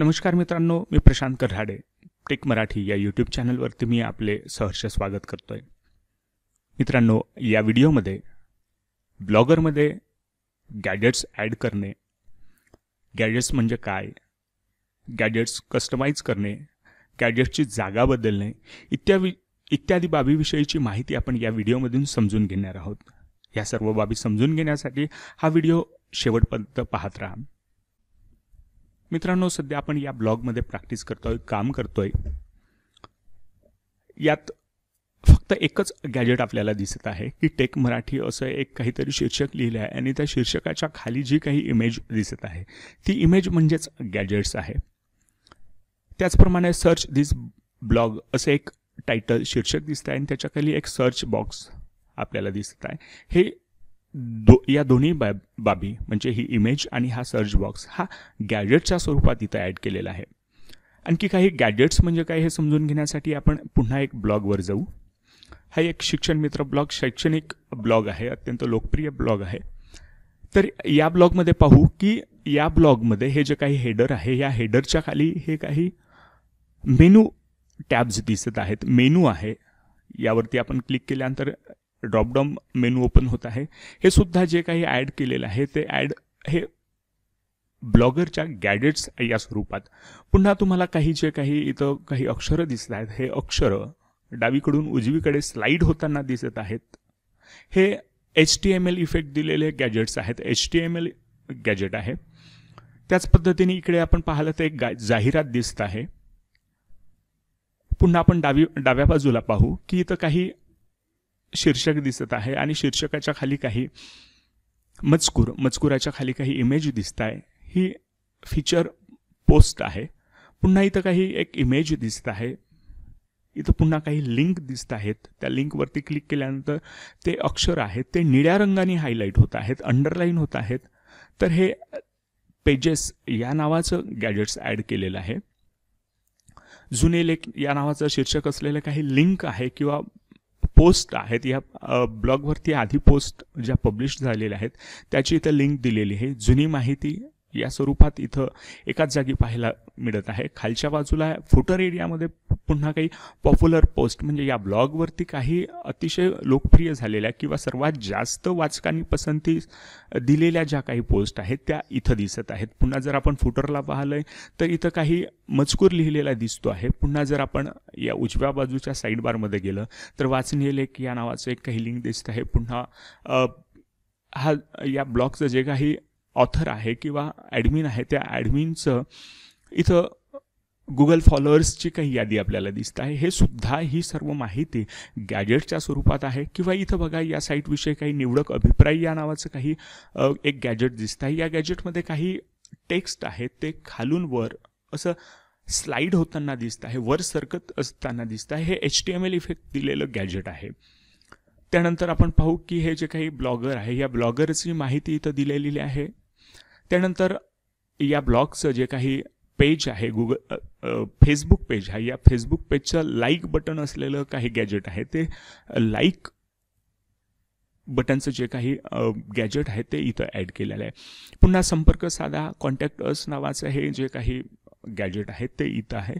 नमस्कार मित्रांनो मी प्रशांत कराडे टेक मराठी या यूट्यूब चॅनलवरती मी आपले सहर्ष स्वागत करतो आहे मित्रांनो या व्हिडिओमध्ये ब्लॉगरमध्ये गॅजेट्स ॲड करणे गॅजेट्स म्हणजे काय गॅजेट्स कस्टमाइज करणे गॅजेट्सची जागा बदलणे इत्यादी इत्यादी बाबीविषयीची माहिती आपण या व्हिडिओमधून समजून घेणार आहोत या सर्व बाबी समजून घेण्यासाठी हा व्हिडिओ शेवटपर्यंत पाहत राहा मित्रांनो सध्या आपण या ब्लॉगमध्ये प्रॅक्टिस करतोय काम करतोय यात फक्त एकच गॅजेट आपल्याला दिसत आहे की टेक मराठी असं एक काहीतरी शीर्षक लिहिलं आहे आणि त्या शीर्षकाच्या खाली जी काही इमेज दिसत आहे ती इमेज म्हणजेच गॅजेट्स आहे त्याचप्रमाणे सर्च दिस ब्लॉग असं एक टायटल शीर्षक दिसत आहे आणि त्याच्याखाली एक सर्च बॉक्स आपल्याला दिसत आहे हे दो या दोन्ही बाय बाबी म्हणजे ही इमेज आणि हा सर्च बॉक्स हा गॅजेटच्या स्वरूपात इथं ॲड केलेला आहे आणखी काही गॅजेट्स म्हणजे काय हे समजून घेण्यासाठी आपण पुन्हा एक ब्लॉगवर जाऊ हा एक शिक्षण मित्र ब्लॉग शैक्षणिक ब्लॉग आहे अत्यंत लोकप्रिय ब्लॉग आहे तर या ब्लॉगमध्ये पाहू की या ब्लॉगमध्ये हे जे काही हेडर आहे या हेडरच्या खाली हे काही मेनू टॅब्स दिसत आहेत मेनू आहे यावरती आपण क्लिक केल्यानंतर ड्रॉपडाऊन मेनू ओपन होत आहे हे सुद्धा जे काही ॲड केलेलं आहे ते ॲड हे ब्लॉगरच्या गॅजेट्स या स्वरूपात पुन्हा तुम्हाला काही जे काही इथं काही अक्षरं दिसत आहेत हे अक्षरं डावीकडून उजवीकडे स्लाईड होताना दिसत आहेत हे H T M L effect दिलेले गॅजेट्स आहेत H T M L gadget आहे त्याच पद्धतीने इकडे आपण पाहिलं तर एक गा जाहिरात दिसत आहे पुन्हा आपण डावी डाव्या बाजूला पाहू की इथं काही शीर्षक दिसत आहे आणि शीर्षकाच्या खाली काही मजकूर मजकुराच्या खाली काही इमेज दिसत आहे ही फीचर पोस्ट आहे पुन्हा इथं काही एक इमेज दिसत आहे इथं पुन्हा काही लिंक दिसत आहेत त्या लिंकवरती क्लिक केल्यानंतर ते अक्षर आहेत ते निळ्या रंगाने हायलाईट होत आहेत अंडरलाईन होत आहेत तर हे पेजेस या नावाचं गॅजेट्स ॲड केलेलं आहे जुने लेख या नावाचं शीर्षक असलेलं काही लिंक आहे किंवा पोस्ट आहेत या ब्लॉगवरती आधी पोस्ट ज्या पब्लिश झालेल्या आहेत त्याची इथं लिंक दिलेली आहे जुनी माहिती या स्वरूपात इथं एकाच जागी पाहायला मिळत आहे खालच्या बाजूला फुटर एरियामध्ये पुन्हा काही पॉप्युलर पोस्ट म्हणजे या ब्लॉगवरती काही अतिशय लोकप्रिय झालेल्या किंवा सर्वात जास्त वाचकांनी पसंती दिलेल्या ज्या काही पोस्ट आहेत त्या इथं दिसत आहेत पुन्हा जर आपण फुटरला पाहिलं तर इथं काही मजकूर लिहिलेला दिसतो आहे पुन्हा जर आपण या उजव्या बाजूच्या बारमध्ये गेलं तर वाचनीय लेख या नावाचं एक काही लिंक दिसत आहे पुन्हा हा या ब्लॉगचं जे काही ऑथर आहे किंवा ॲडमिन आहे त्या ॲडमिनचं इथं गुगल फॉलोअर्सची काही यादी आपल्याला दिसत आहे हे सुद्धा ही सर्व माहिती गॅजेटच्या स्वरूपात आहे किंवा इथं बघा या साईटविषयी काही निवडक अभिप्राय या नावाचं काही एक गॅजेट दिसत आहे या गॅजेटमध्ये काही टेक्स्ट आहे ते खालून वर असं स्लाइड होताना दिसत आहे वर सरकत असताना दिसत आहे हे H T M L effect दिलेलं गॅजेट आहे त्यानंतर आपण पाहू की हे जे काही ब्लॉगर आहे या ब्लॉगरची माहिती इथं दिलेली आहे त्यानंतर या ब्लॉगचं जे काही पेज आहे गुगल फेसबुक पेज आहे या फेसबुक पेजचं लाईक बटन असलेलं काही गॅजेट आहे ते लाईक बटनचं जे काही गॅजेट आहे ते इथं ॲड केलेलं आहे पुन्हा संपर्क साधा कॉन्टॅक्ट अस नावाचं हे जे काही गॅजेट आहे ते इथं आहे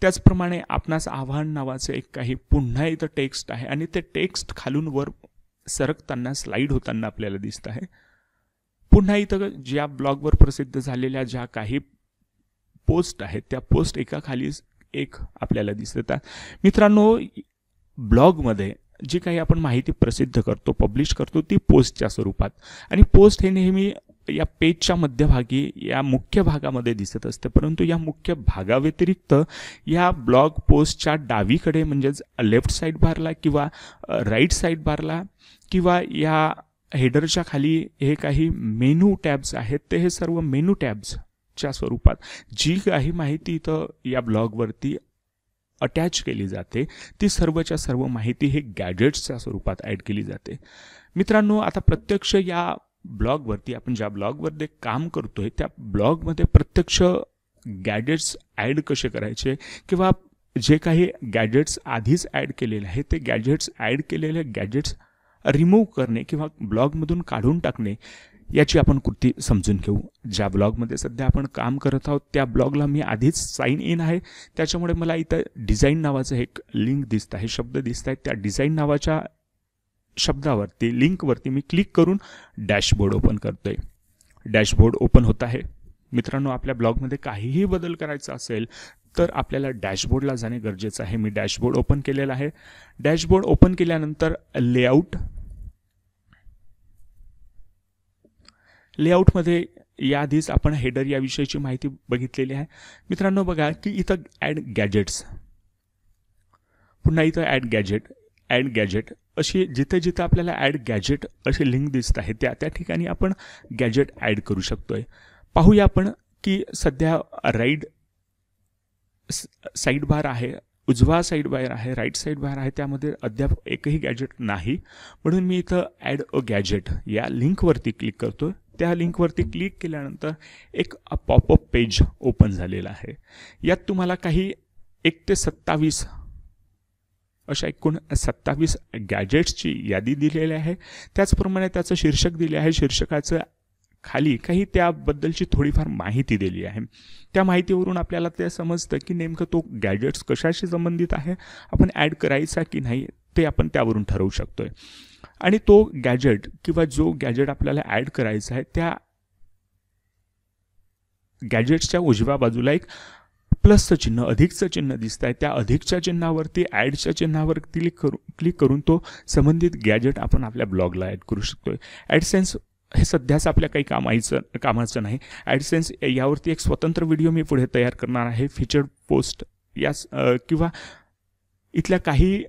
त्याचप्रमाणे आपणास आव्हान नावाचं एक काही पुन्हा इथं टेक्स्ट आहे आणि ते टेक्स्ट खालून वर सरकताना स्लाईड होताना आपल्याला दिसत आहे पुन्हा इथं ज्या ब्लॉगवर प्रसिद्ध झालेल्या ज्या काही पोस्ट आहेत त्या पोस्ट एका खाली एक आपल्याला दिसतात मित्रांनो ब्लॉगमध्ये जी काही आपण माहिती प्रसिद्ध करतो पब्लिश करतो ती पोस्टच्या स्वरूपात आणि पोस्ट हे नेहमी या पेजच्या मध्यभागी या मुख्य भागामध्ये दिसत असते परंतु या मुख्य भागाव्यतिरिक्त या ब्लॉग पोस्टच्या डावीकडे म्हणजेच लेफ्ट साईड बारला किंवा राईट साईड बारला किंवा या हेडरच्या खाली हे काही मेनू टॅब्स आहेत ते हे सर्व मेनू टॅब्सच्या स्वरूपात जी काही माहिती इथं या ब्लॉगवरती अटॅच केली जाते ती सर्वच्या सर्व माहिती हे गॅजेट्सच्या स्वरूपात ॲड केली जाते मित्रांनो आता प्रत्यक्ष या ब्लॉगवरती आपण ज्या ब्लॉगवरती काम करतोय त्या ब्लॉगमध्ये प्रत्यक्ष गॅजेट्स ॲड कसे करायचे किंवा जे काही गॅजेट्स आधीच ॲड केलेले आहे ते गॅजेट्स ॲड केलेले गॅजेट्स रिमूव्ह करणे किंवा ब्लॉगमधून काढून टाकणे याची आपण कृती समजून घेऊ ज्या ब्लॉगमध्ये सध्या आपण काम करत आहोत त्या ब्लॉगला मी आधीच साईन इन आहे त्याच्यामुळे मला इथं डिझाईन नावाचं एक लिंक दिसत आहे शब्द दिसत आहे त्या डिझाईन नावाच्या शब्दावरती लिंकवरती मी क्लिक करून डॅशबोर्ड ओपन करतो आहे डॅशबोर्ड ओपन होत आहे मित्रांनो आपल्या ब्लॉगमध्ये काहीही बदल करायचा असेल तर आपल्याला डॅशबोर्डला जाणे गरजेचं आहे मी डॅशबोर्ड ओपन केलेलं आहे डॅशबोर्ड ओपन केल्यानंतर लेआउट लेआउटमध्ये याआधीच आपण हेडर याविषयीची माहिती बघितलेली आहे मित्रांनो बघा की इथं ॲड गॅजेट्स पुन्हा इथं ॲड गॅजेट ॲड गॅजेट अशी जिथे जिथे आपल्याला ॲड गॅजेट अशी लिंक दिसत आहे त्या त्या ठिकाणी आपण गॅजेट ॲड करू शकतो आहे पाहूया आपण की सध्या राईड साईड बार आहे उजवा साईड बाहेर आहे राईट साईड बाहेर आहे त्यामध्ये अद्याप एकही गॅजेट नाही म्हणून मी इथं ॲड अ गॅजेट या लिंकवरती क्लिक करतो त्या लिंकवरती क्लिक केल्यानंतर एक पॉपअप पेज ओपन झालेला आहे यात तुम्हाला काही एक ते सत्तावीस अशा एकूण सत्तावीस गॅजेट्सची यादी दिलेली आहे त्याचप्रमाणे त्याचं शीर्षक दिले आहे शीर्षकाचं खाली काही त्याबद्दलची थोडीफार माहिती दिली आहे त्या माहितीवरून आपल्याला ते समजतं की नेमकं तो गॅजेट्स कशाशी संबंधित आहे आपण ॲड करायचा की नाही ते आपण त्यावरून ठरवू शकतो आहे आणि तो गॅजेट किंवा जो गॅजेट आपल्याला ॲड करायचा आहे त्या गॅजेट्सच्या उजव्या बाजूला एक प्लसचं चिन्ह अधिकचं चिन्ह दिसत आहे त्या अधिकच्या चिन्हावरती ॲडच्या चिन्हावर क्लिक करू क्लिक करून तो संबंधित गॅजेट आपण आपल्या ब्लॉगला ॲड करू शकतो आहे ॲडसेन्स हे सध्याच आपल्या काही कामाचं कामाचं नाही ॲडसेन्स यावरती एक स्वतंत्र व्हिडिओ मी पुढे तयार करणार आहे फीचर्ड पोस्ट यास किंवा इथल्या काही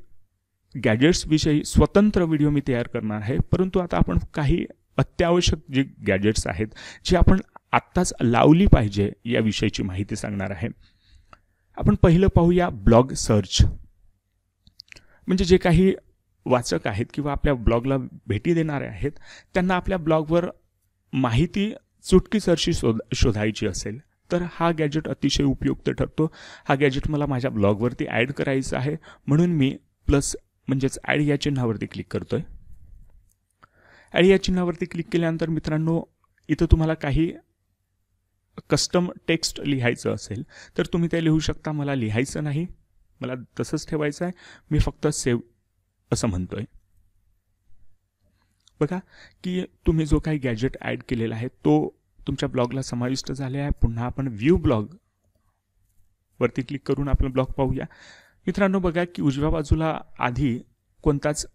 गॅजेट्सविषयी स्वतंत्र व्हिडिओ मी तयार करणार आहे परंतु आता आपण काही अत्यावश्यक जे गॅजेट्स आहेत जी आपण आत्ताच लावली पाहिजे याविषयीची माहिती सांगणार आहे आपण पहिलं पाहूया ब्लॉग सर्च म्हणजे जे काही वाचक आहेत किंवा आपल्या ब्लॉगला भेटी देणारे आहेत त्यांना आपल्या ब्लॉगवर माहिती चुटकीसरशी शोध शोधायची असेल तर हा गॅजेट अतिशय उपयुक्त ठरतो हा गॅजेट मला माझ्या ब्लॉगवरती ॲड करायचा आहे म्हणून मी प्लस म्हणजेच ॲड या चिन्हावरती क्लिक करतो आहे ॲड या चिन्हावरती क्लिक केल्यानंतर मित्रांनो इथं तुम्हाला काही कस्टम टेक्स्ट लिहायचं असेल तर तुम्ही ते लिहू शकता मला लिहायचं नाही मला तसंच ठेवायचं आहे मी फक्त सेव असं म्हणतो आहे बघा की तुम्ही जो काही गॅजेट ॲड केलेला आहे तो तुमच्या ब्लॉगला समाविष्ट झाले आहे पुन्हा आपण व्ह्यू ब्लॉग वरती क्लिक करून आपला ब्लॉग पाहूया मित्रांनो बघा की उजव्या बाजूला आधी कोणताच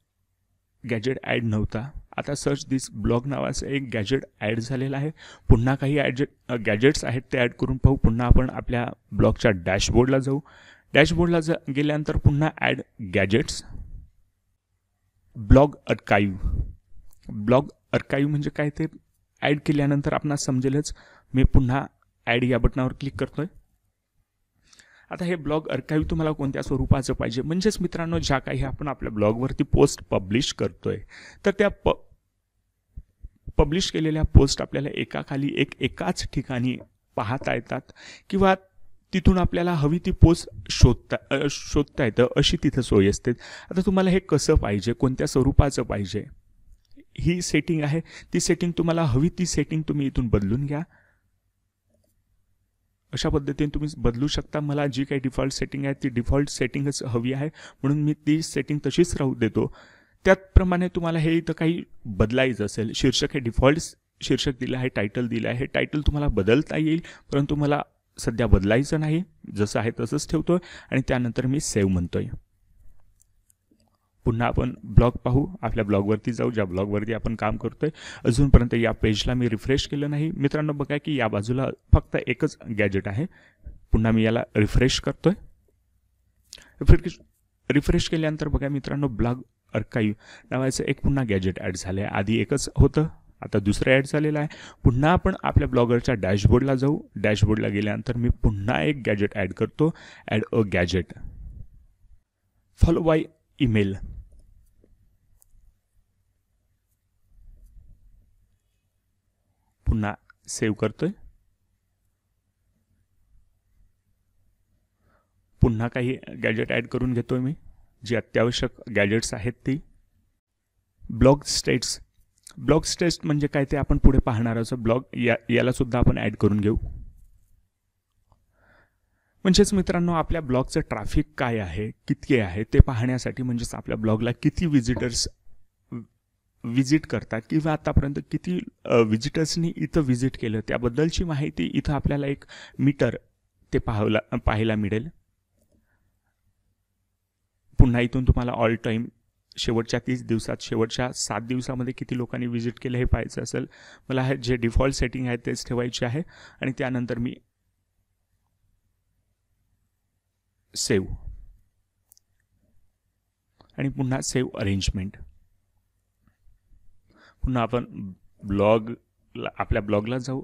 गॅजेट ॲड नव्हता आता सर्च दिस ब्लॉग नावाचं एक गॅजेट ॲड झालेलं आहे पुन्हा काही ॲडजेट गॅजेट्स आहेत ते ॲड करून पाहू पुन्हा आपण आपल्या ब्लॉगच्या डॅशबोर्डला जाऊ डॅशबोर्डला जा गेल्यानंतर पुन्हा add gadgets blog archive blog archive म्हणजे काय ते ॲड केल्यानंतर आपण समजेलच मी पुन्हा ॲड या बटनावर क्लिक करतो आहे आता हे ब्लॉग अर्काईव्ह तुम्हाला कोणत्या स्वरूपाचं पाहिजे म्हणजेच मित्रांनो ज्या काही आपण आपल्या ब्लॉगवरती पोस्ट पब्लिश करतोय तर त्या प पब्लिश केलेल्या पोस्ट आपल्याला एकाखाली एक एकाच ठिकाणी पाहता येतात किंवा तिथून आपल्याला हवी ती पोस्ट शोधता शोधता येतं अशी तिथं सोय असते आता तुम्हाला हे कसं पाहिजे कोणत्या स्वरूपाचं पाहिजे ही सेटिंग आहे ती सेटिंग तुम्हाला हवी ती सेटिंग तुम्ही इथून बदलून घ्या अशा पद्धतीने तुम्ही बदलू शकता मला जी काही डिफॉल्ट सेटिंग आहे ती डिफॉल्ट सेटिंगच हवी आहे म्हणून मी ती सेटिंग तशीच राहू देतो त्याचप्रमाणे तुम्हाला हे इथं काही बदलायचं असेल शीर्षक हे डिफॉल्ट शीर्षक दिलं आहे टायटल दिलं आहे हे टायटल तुम्हाला बदलता येईल परंतु मला सध्या बदलायचं नाही जसं आहे तसंच ठेवतो आणि त्यानंतर मी सेव्ह म्हणतो आहे पुन्हा आपण ब्लॉग पाहू आपल्या ब्लॉगवरती जाऊ ज्या ब्लॉगवरती आपण काम करतो आहे अजूनपर्यंत या पेजला मी रिफ्रेश केलं नाही मित्रांनो बघा की या बाजूला फक्त एकच गॅजेट आहे पुन्हा मी याला रिफ्रेश करतो आहे रिफ्रेश रिफ्रेश केल्यानंतर बघा मित्रांनो ब्लॉग अर्काइव नावायचं एक पुन्हा गॅजेट ॲड झालं आहे आधी एकच होतं आता दुसरं ॲड झालेलं आहे पुन्हा आपण आपल्या ब्लॉगरच्या डॅशबोर्डला जाऊ डॅशबोर्डला गेल्यानंतर मी पुन्हा एक गॅजेट ॲड करतो add a gadget follow by email पुन्हा सेव्ह करतो आहे पुन्हा काही गॅजेट ॲड करून घेतो आहे मी जी अत्यावश्यक गॅजेट्स आहेत ती ब्लॉग स्टेट्स ब्लॉग स्टेट्स म्हणजे काय ते आपण पुढे पाहणार आहोत ब्लॉग या यालासुद्धा आपण ॲड करून घेऊ म्हणजेच मित्रांनो आपल्या ब्लॉगचं ट्रॅफिक काय आहे किती आहे ते पाहण्यासाठी म्हणजेच आपल्या ब्लॉगला किती विजिटर्स विजिट करतात किंवा आतापर्यंत किती विजिटर्सनी इथं व्हिजिट केलं त्याबद्दलची माहिती इथं आपल्याला एक मीटर ते पाहला पाहायला मिळेल पुन्हा इथून तुम्हाला ऑल टाईम शेवटच्या तीस दिवसात शेवटच्या सात दिवसामध्ये किती लोकांनी व्हिजिट केलं हे पाहायचं असेल मला हे जे डिफॉल्ट सेटिंग आहे तेच ठेवायचे आहे आणि त्यानंतर मी सेव्ह आणि पुन्हा सेव्ह अरेंजमेंट पुन्हा आपण ब्लॉग आपल्या ब्लॉगला जाऊ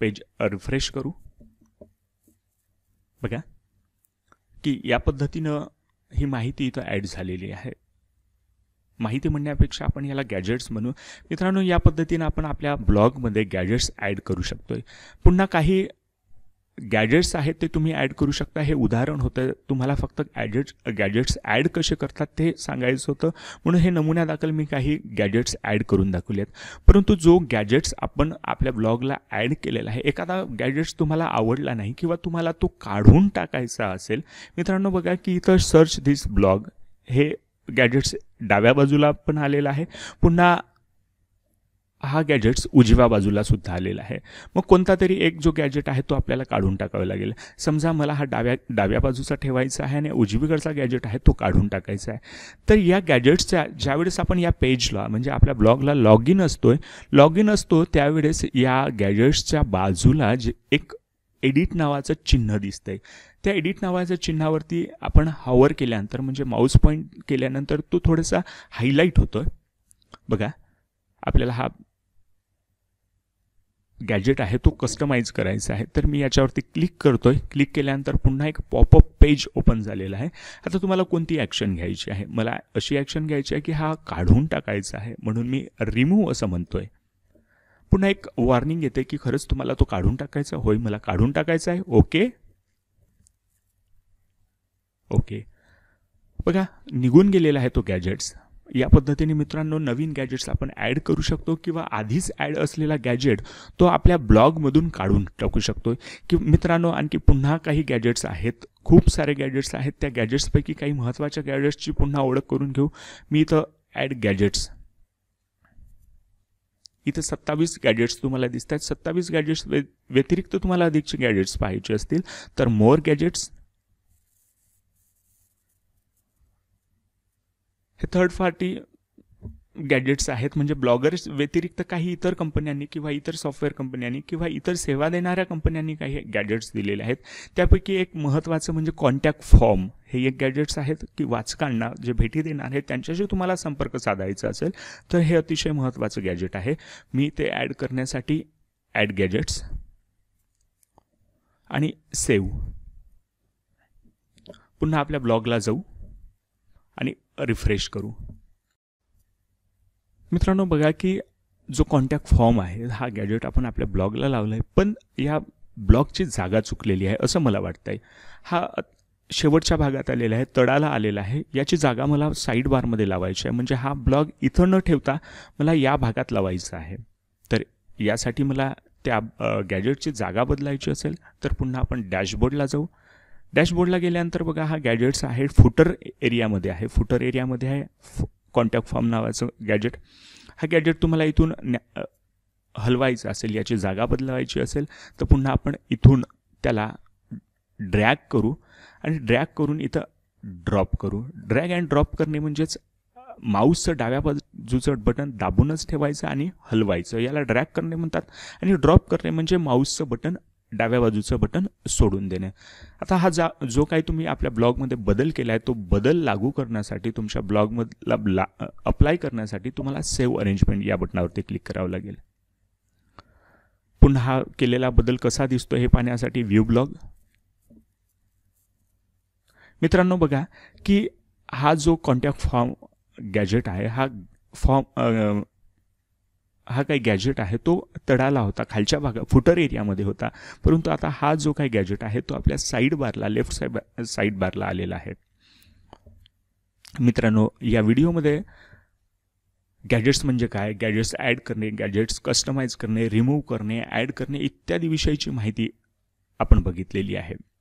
पेज रिफ्रेश करू बघा की या पद्धतीनं ही माहिती इथं ॲड झालेली आहे माहिती म्हणण्यापेक्षा आपण याला गॅजेट्स म्हणू मित्रांनो या पद्धतीनं आपण आपल्या ब्लॉगमध्ये गॅजेट्स ॲड करू शकतो आहे पुन्हा काही गॅजेट्स आहेत ते तुम्ही ॲड करू शकता हे उदाहरण होतं तुम्हाला फक्त गॅजेट्स गॅजेट्स ॲड कसे करतात ते सांगायचं होतं म्हणून हे दाखल मी काही गॅजेट्स ॲड करून दाखवले परंतु जो गॅजेट्स आपण आपल्या ब्लॉगला ॲड केलेला आहे एखादा गॅजेट्स तुम्हाला आवडला नाही किंवा तुम्हाला तो काढून टाकायचा असेल मित्रांनो बघा की इथं सर्च धिस ब्लॉग हे गॅजेट्स डाव्या बाजूला पण आलेलं आहे पुन्हा हा गॅजेट्स उजव्या बाजूला सुद्धा आलेला आहे मग कोणता तरी एक जो गॅजेट आहे तो आपल्याला काढून टाकावा लागेल समजा मला हा डाव्या डाव्या बाजूचा ठेवायचा आहे आणि उजवीकडचा गॅजेट आहे तो काढून टाकायचा आहे तर या गॅजेट्सच्या ज्यावेळेस आपण या पेजला म्हणजे आपल्या ब्लॉगला लॉग इन असतो आहे लॉग इन असतो त्यावेळेस या गॅजेट्सच्या बाजूला जे एक एडिट नावाचं चिन्ह आहे त्या एडिट नावाच्या चिन्हावरती आपण हावर केल्यानंतर म्हणजे माऊस पॉईंट केल्यानंतर तो थोडासा हायलाईट होतो बघा आपल्याला हा गॅजेट आहे तो कस्टमाइज करायचा आहे तर मी याच्यावरती क्लिक करतो आहे क्लिक केल्यानंतर पुन्हा एक पॉपअप पेज ओपन झालेला आहे आता तुम्हाला कोणती ॲक्शन घ्यायची आहे मला अशी ॲक्शन घ्यायची आहे की हा काढून टाकायचा आहे म्हणून मी रिमूव्ह असं म्हणतो आहे पुन्हा एक वॉर्निंग येते की खरंच तुम्हाला तो काढून टाकायचा होय मला काढून टाकायचा आहे ओके ओके बघा निघून गेलेला आहे तो गॅजेट्स या पद्धतीने मित्रांनो नवीन गॅजेट्स आपण ॲड करू शकतो किंवा आधीच ॲड असलेला गॅजेट तो आपल्या ब्लॉगमधून काढून टाकू शकतो की मित्रांनो आणखी पुन्हा काही गॅजेट्स आहेत खूप सारे गॅजेट्स आहेत त्या गॅजेट्सपैकी काही महत्त्वाच्या गॅजेट्सची पुन्हा ओळख करून घेऊ मी इथं ॲड गॅजेट्स इथं सत्तावीस गॅजेट्स तुम्हाला दिसत आहेत सत्तावीस गॅजेट्स व्यतिरिक्त तुम्हाला अधिकचे गॅजेट्स पाहिजे असतील तर मोर गॅजेट्स हे थर्ड पार्टी गॅजेट्स आहेत म्हणजे ब्लॉगर्स व्यतिरिक्त काही इतर कंपन्यांनी किंवा इतर सॉफ्टवेअर कंपन्यांनी किंवा इतर सेवा देणाऱ्या कंपन्यांनी काही गॅजेट्स दिलेले आहेत त्यापैकी एक महत्त्वाचं म्हणजे कॉन्टॅक्ट फॉर्म हे एक गॅजेट्स आहेत की वाचकांना जे भेटी देणार आहेत त्यांच्याशी तुम्हाला संपर्क साधायचा असेल तर हे अतिशय महत्त्वाचं गॅजेट आहे मी ते ॲड करण्यासाठी ॲड गॅजेट्स आणि सेव पुन्हा आपल्या ब्लॉगला जाऊ आणि रिफ्रेश करू मित्रांनो बघा की जो कॉन्टॅक्ट फॉर्म आहे हा गॅजेट आपण आपल्या ब्लॉगला लावला आहे पण या ब्लॉगची जागा चुकलेली आहे असं मला वाटतं आहे हा शेवटच्या भागात आलेला आहे तडाला आलेला आहे याची जागा मला साईड बारमध्ये लावायची आहे म्हणजे हा ब्लॉग इथं न ठेवता मला या भागात लावायचा आहे तर यासाठी मला त्या गॅजेटची जागा बदलायची असेल तर पुन्हा आपण डॅशबोर्डला जाऊ डॅशबोर्डला गेल्यानंतर बघा हा गॅजेट्स आहे फुटर एरियामध्ये आहे फुटर एरियामध्ये आहे कॉन्टॅक्ट फॉर्म नावाचं गॅजेट हा गॅजेट तुम्हाला इथून हलवायचं असेल याची जागा बदलवायची असेल तर पुन्हा आपण इथून त्याला ड्रॅग करू आणि ड्रॅग करून इथं ड्रॉप करू ड्रॅग अँड ड्रॉप करणे म्हणजेच माऊसचं डाव्या बाजूचं बटन दाबूनच ठेवायचं आणि हलवायचं याला ड्रॅग करणे म्हणतात आणि ड्रॉप करणे म्हणजे माऊसचं बटन डाव्या बाजूचं बटन सोडून देणे आता हा जा जो काही तुम्ही आपल्या ब्लॉगमध्ये बदल केला आहे तो बदल लागू करण्यासाठी तुमच्या ब्लॉगमधला ला अप्लाय करण्यासाठी तुम्हाला सेव्ह अरेंजमेंट या बटनावरती क्लिक करावं लागेल पुन्हा हा केलेला बदल कसा दिसतो हे पाहण्यासाठी व्ह्यू ब्लॉग मित्रांनो बघा की हा जो कॉन्टॅक्ट फॉर्म गॅजेट आहे हा फॉर्म हा काही गॅजेट आहे तो तडाला होता खालच्या भागा फुटर एरियामध्ये होता परंतु आता हा जो काही गॅजेट आहे तो आपल्या साईड बारला लेफ्ट साईड साईड बारला आलेला आहे मित्रांनो या व्हिडिओमध्ये गॅजेट्स म्हणजे काय गॅजेट्स ॲड करणे गॅजेट्स कस्टमाइज करणे रिमूव्ह करणे ॲड करणे इत्यादी विषयीची माहिती आपण बघितलेली आहे